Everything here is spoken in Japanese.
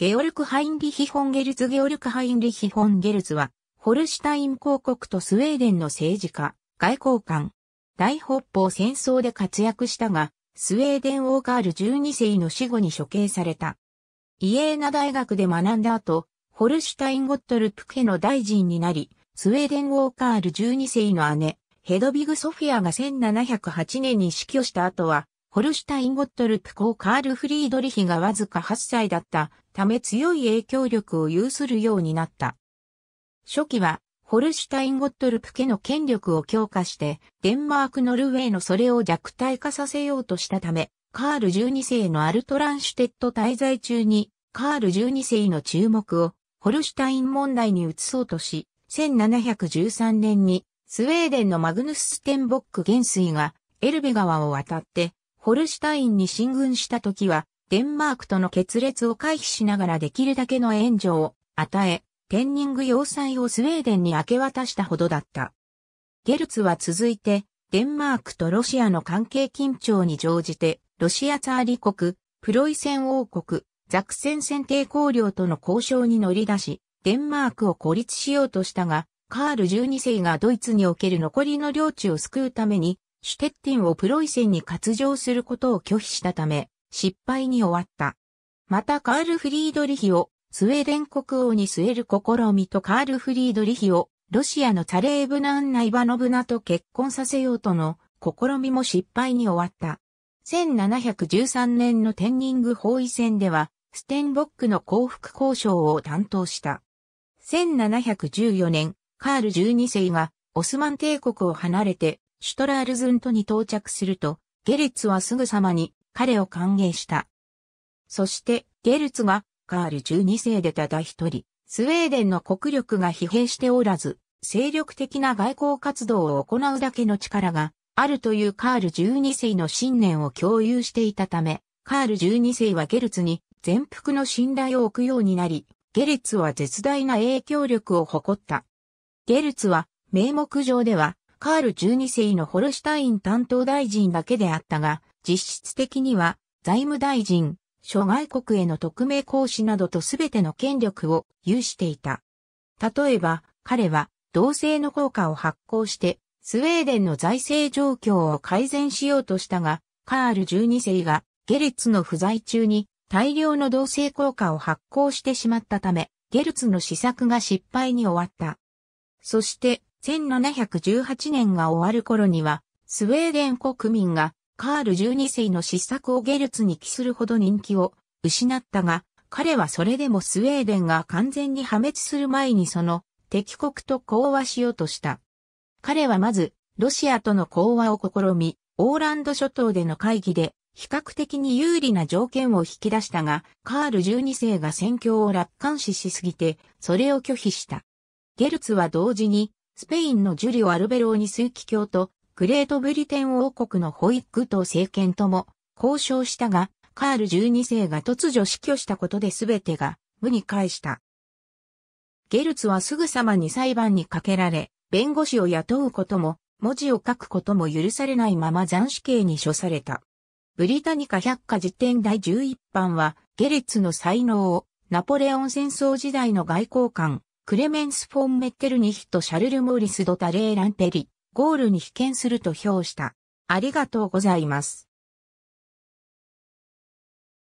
ゲオルク・ハインリヒ・ホンゲルツ・ゲオルク・ハインリヒ・ホンゲルツは、ホルシュタイン公国とスウェーデンの政治家、外交官、大北方戦争で活躍したが、スウェーデン王カール12世の死後に処刑された。イエーナ大学で学んだ後、ホルシュタイン・ゴットルプ家の大臣になり、スウェーデン王カール12世の姉、ヘドビグ・ソフィアが1708年に死去した後は、ホルシュタイン・ゴットルプ公カール・フリードリヒがわずか8歳だったため強い影響力を有するようになった。初期は、ホルシュタイン・ゴットルプ家の権力を強化して、デンマーク・ノルウェーのそれを弱体化させようとしたため、カール12世のアルトランシュテッド滞在中に、カール12世の注目を、ホルシュタイン問題に移そうとし、1713年に、スウェーデンのマグヌス・ステンボック元帥が、エルベ川を渡って、ホルシュタインに進軍した時は、デンマークとの決裂を回避しながらできるだけの援助を与え、テンニング要塞をスウェーデンに明け渡したほどだった。ゲルツは続いて、デンマークとロシアの関係緊張に乗じて、ロシアツァーリ国、プロイセン王国、ザクセン選定公領との交渉に乗り出し、デンマークを孤立しようとしたが、カール12世がドイツにおける残りの領地を救うために、シュテッティンをプロイセンに割譲することを拒否したため、失敗に終わった。またカール・フリードリヒをスウェーデン国王に据える試みとカール・フリードリヒをロシアのツァレーブナンナ・イバノブナと結婚させようとの試みも失敗に終わった。1713年のテンニング包囲戦では、ステンボックの降伏交渉を担当した。1714年、カール12世がオスマン帝国を離れてシュトラールズントに到着すると、ゲルツはすぐさまに彼を歓迎した。そして、ゲルツがカール12世でただ一人、スウェーデンの国力が疲弊しておらず、精力的な外交活動を行うだけの力があるというカール12世の信念を共有していたため、カール12世はゲルツに全幅の信頼を置くようになり、ゲルツは絶大な影響力を誇った。ゲルツは名目上ではカール12世のホルシュタイン担当大臣だけであったが、実質的には財務大臣、諸外国への特命行使などとすべての権力を有していた。例えば、彼は同性の効果を発行して、スウェーデンの財政状況を改善しようとしたが、カール12世がゲルツの不在中に大量の同性効果を発行してしまったため、ゲルツの施策が失敗に終わった。そして、1718年が終わる頃には、スウェーデン国民がカール12世の失策をゲルツに帰するほど人気を失ったが、彼はそれでもスウェーデンが完全に破滅する前にその敵国と講和しようとした。彼はまず、ロシアとの講和を試み、オーランド諸島での会議で、比較的に有利な条件を引き出したが、カール12世が戦況を楽観視しすぎて、それを拒否した。ゲルツは同時に、スペインのジュリオ・アルベローニ枢機卿とグレートブリテン王国のホイッグと政権とも交渉したが、カール12世が突如死去したことで全てが無に返した。ゲルツはすぐさまに裁判にかけられ、弁護士を雇うことも、文字を書くことも許されないまま斬死刑に処された。ブリタニカ百科事典第11版は、ゲルツの才能をナポレオン戦争時代の外交官、クレメンス・フォン・メッテルニヒとシャルル・モーリス・ド・タレーランペリ、ゴールに被験すると評した。ありがとうございます。